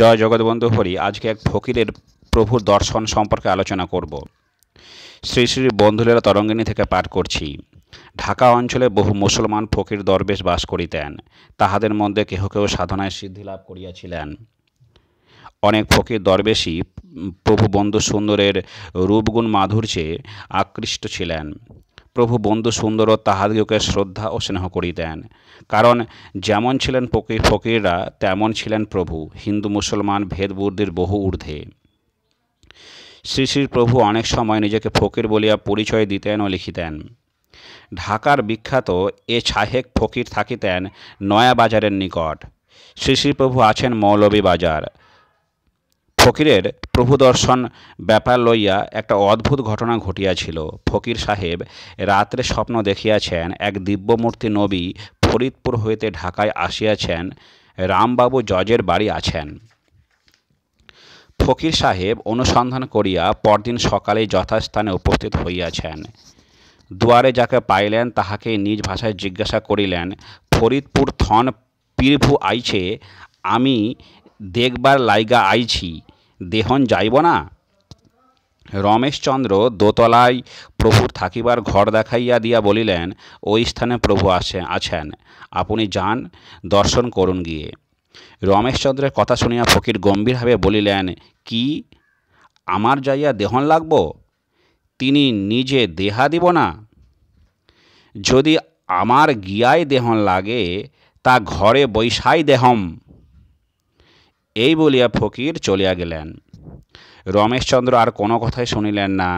জয় জগৎবন্ধু হরি আজকে এক ফকিরের প্রভুর দর্শন সম্পর্কে আলোচনা করব শ্রী শ্রী বন্ধুলেরা তরঙ্গিনী থেকে পাঠ করছি ঢাকা অঞ্চলে বহু মুসলমান ফকির দরবেশ বাস করিতেন তাহাদের মধ্যে কেহ কেউ সাধনায় সিদ্ধি লাভ করিয়াছিলেন অনেক ফকির দরবেশই প্রভু বন্ধু সুন্দরের রূপগুণ মাধুর্যে আকৃষ্ট ছিলেন প্রভু বন্ধু সুন্দর তাহাদিগকে শ্রদ্ধা ও স্নেহ করিতেন কারণ যেমন ছিলেন ফকির ফকিররা তেমন ছিলেন প্রভু হিন্দু মুসলমান ভেদবুদ্ধির বহু ঊর্ধ্বে শ্রী শ্রী প্রভু অনেক সময় নিজেকে ফকির বলিয়া পরিচয় দিতেন ও লিখিতেন ঢাকার বিখ্যাত এ ছাহেক ফকির থাকিতেন নয়া বাজারের নিকট শ্রী শ্রী প্রভু আছেন মৌলবী বাজার ফকিরের প্রভুদর্শন ব্যাপার লইয়া একটা অদ্ভুত ঘটনা ঘটিয়াছিল ফকির সাহেব রাত্রে স্বপ্ন দেখিয়াছেন এক দিব্যমূর্তি নবী ফরিদপুর হইতে ঢাকায় আসিয়াছেন রামবাবু জজের বাড়ি আছেন ফকির সাহেব অনুসন্ধান করিয়া পরদিন সকালে যথাস্থানে উপস্থিত হইয়াছেন দুয়ারে যাকে পাইলেন তাহাকে নিজ ভাষায় জিজ্ঞাসা করিলেন ফরিদপুর থন পীরভু আইছে আমি দেখবার লাইগা আইছি দেহন যাইব না রমেশচন্দ্র দোতলায় প্রভুর থাকিবার ঘর দেখাইয়া দিয়া বলিলেন ওই স্থানে প্রভু আসে আছেন আপনি যান দর্শন করুন গিয়ে রমেশচন্দ্রের কথা শুনিয়া ফকির গম্ভীরভাবে বলিলেন কি আমার যাইয়া দেহন লাগব তিনি নিজে দেহা দিব না যদি আমার গিয়ায় দেহন লাগে তা ঘরে বৈশাই দেহম এই বলিয়া ফকির চলিয়া গেলেন রমেশচন্দ্র আর কোনো কথাই শুনিলেন না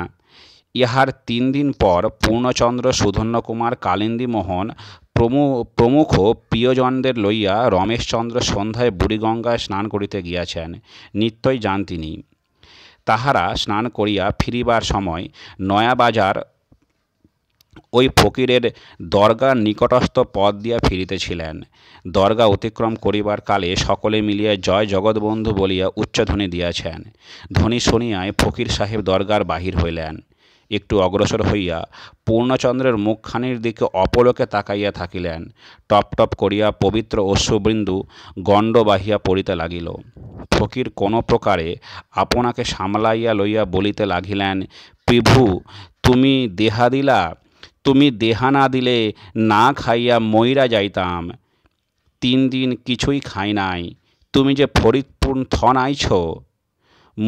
ইহার তিন দিন পর পূর্ণচন্দ্র সুধন্যকুমার কালিন্দীমোহন প্রমু প্রমুখ প্রিয়জনদের লইয়া রমেশচন্দ্র সন্ধ্যায় বুড়িগঙ্গায় স্নান করিতে গিয়াছেন নিত্যই যান তিনি তাহারা স্নান করিয়া ফিরিবার সময় নয়াবাজার ওই ফকিরের দরগা নিকটস্থ পথ দিয়া ফিরিতেছিলেন দরগা অতিক্রম করিবার কালে সকলে মিলিয়া জয় জগৎবন্ধু বলিয়া উচ্চধ্বনি দিয়াছেন ধ্বনি শুনিয়ায় ফকির সাহেব দরগার বাহির হইলেন একটু অগ্রসর হইয়া পূর্ণচন্দ্রের মুখখানির দিকে অপলোকে তাকাইয়া থাকিলেন টপ টপ করিয়া পবিত্র অশ্রুবৃন্দু গণ্ড বাহিয়া পড়িতে লাগিল ফকির কোনো প্রকারে আপনাকে সামলাইয়া লইয়া বলিতে লাগিলেন পিভু তুমি দেহা দিলা তুমি দেহা না দিলে না খাইয়া মইরা যাইতাম তিন দিন কিছুই খাই নাই তুমি যে ফরিদপুর থন আইছ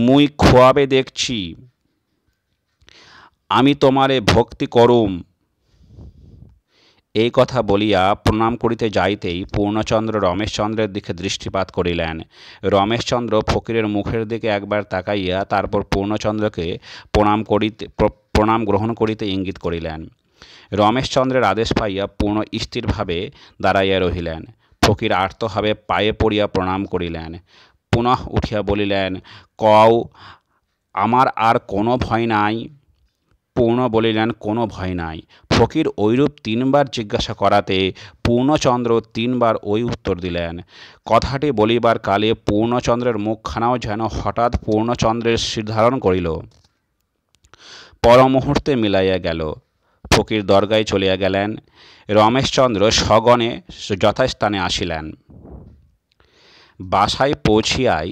মুই খোয়াবে দেখছি আমি তোমারে ভক্তি করুম এই কথা বলিয়া প্রণাম করিতে যাইতেই পূর্ণচন্দ্র রমেশচন্দ্রের দিকে দৃষ্টিপাত করিলেন রমেশচন্দ্র ফকিরের মুখের দিকে একবার তাকাইয়া তারপর পূর্ণচন্দ্রকে প্রণাম করিতে প্রণাম গ্রহণ করিতে ইঙ্গিত করিলেন রমেশচন্দ্রের আদেশ পাইয়া পূর্ণ স্থিরভাবে দাঁড়াইয়া রহিলেন ফকির আর্তভাবে পায়ে পড়িয়া প্রণাম করিলেন পুনঃ উঠিয়া বলিলেন কও আমার আর কোনো ভয় নাই পূর্ণ বলিলেন কোনো ভয় নাই ফকির ঐরূপ তিনবার জিজ্ঞাসা করাতে পূর্ণচন্দ্র তিনবার ওই উত্তর দিলেন কথাটি বলিবার কালে পূর্ণচন্দ্রের মুখখানাও যেন হঠাৎ পূর্ণচন্দ্রের ধারণ করিল পরমুহূর্তে মিলাইয়া গেল ফকির দরগায় চলিয়া গেলেন রমেশচন্দ্র সগণে যথাস্থানে আসিলেন বাসায় পৌঁছিয়াই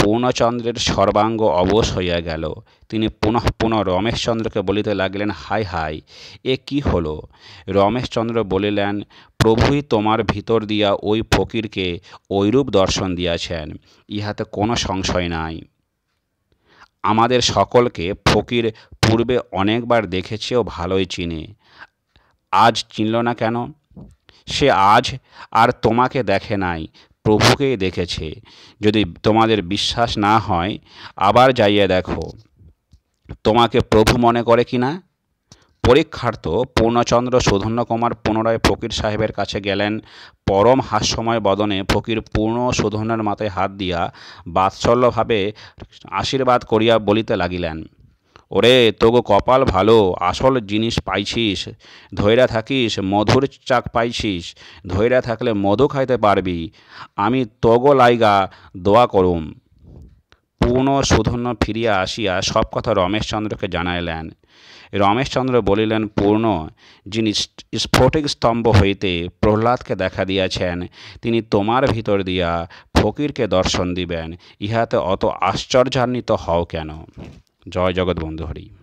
পূর্ণচন্দ্রের সর্বাঙ্গ অবশ হইয়া গেল তিনি পুনঃ পুনঃ রমেশচন্দ্রকে বলিতে লাগিলেন হাই হাই এ কি হল রমেশচন্দ্র বলিলেন প্রভুই তোমার ভিতর দিয়া ওই ফকিরকে ঐরূপ দর্শন দিয়াছেন ইহাতে কোনো সংশয় নাই আমাদের সকলকে ফকির পূর্বে অনেকবার দেখেছেও ভালোই চিনে আজ চিনল না কেন সে আজ আর তোমাকে দেখে নাই প্রভুকেই দেখেছে যদি তোমাদের বিশ্বাস না হয় আবার যাইয়া দেখো তোমাকে প্রভু মনে করে কি না পরীক্ষার্থ পূর্ণচন্দ্র সুধন্যকুমার পুনরায় ফকির সাহেবের কাছে গেলেন পরম হাস্যময় বদনে ফকির পূর্ণ সুধন্যের মাথায় হাত দিয়া বাৎসল্যভাবে আশীর্বাদ করিয়া বলিতে লাগিলেন ওরে তোগো কপাল ভালো আসল জিনিস পাইছিস ধৈরা থাকিস মধুর চাক পাইছিস ধৈরা থাকলে মধু খাইতে পারবি আমি তগো লাইগা দোয়া করুম পূর্ণশোধন্য ফিরিয়া আসিয়া সব কথা রমেশচন্দ্রকে জানাইলেন রমেশচন্দ্র বলিলেন পূর্ণ যিনি স্ফটিক স্তম্ভ হইতে প্রহ্লাদকে দেখা দিয়াছেন তিনি তোমার ভিতর দিয়া ফকিরকে দর্শন দিবেন ইহাতে অত আশ্চর্যান্বিত হও কেন জয় জগৎ বন্ধু হরি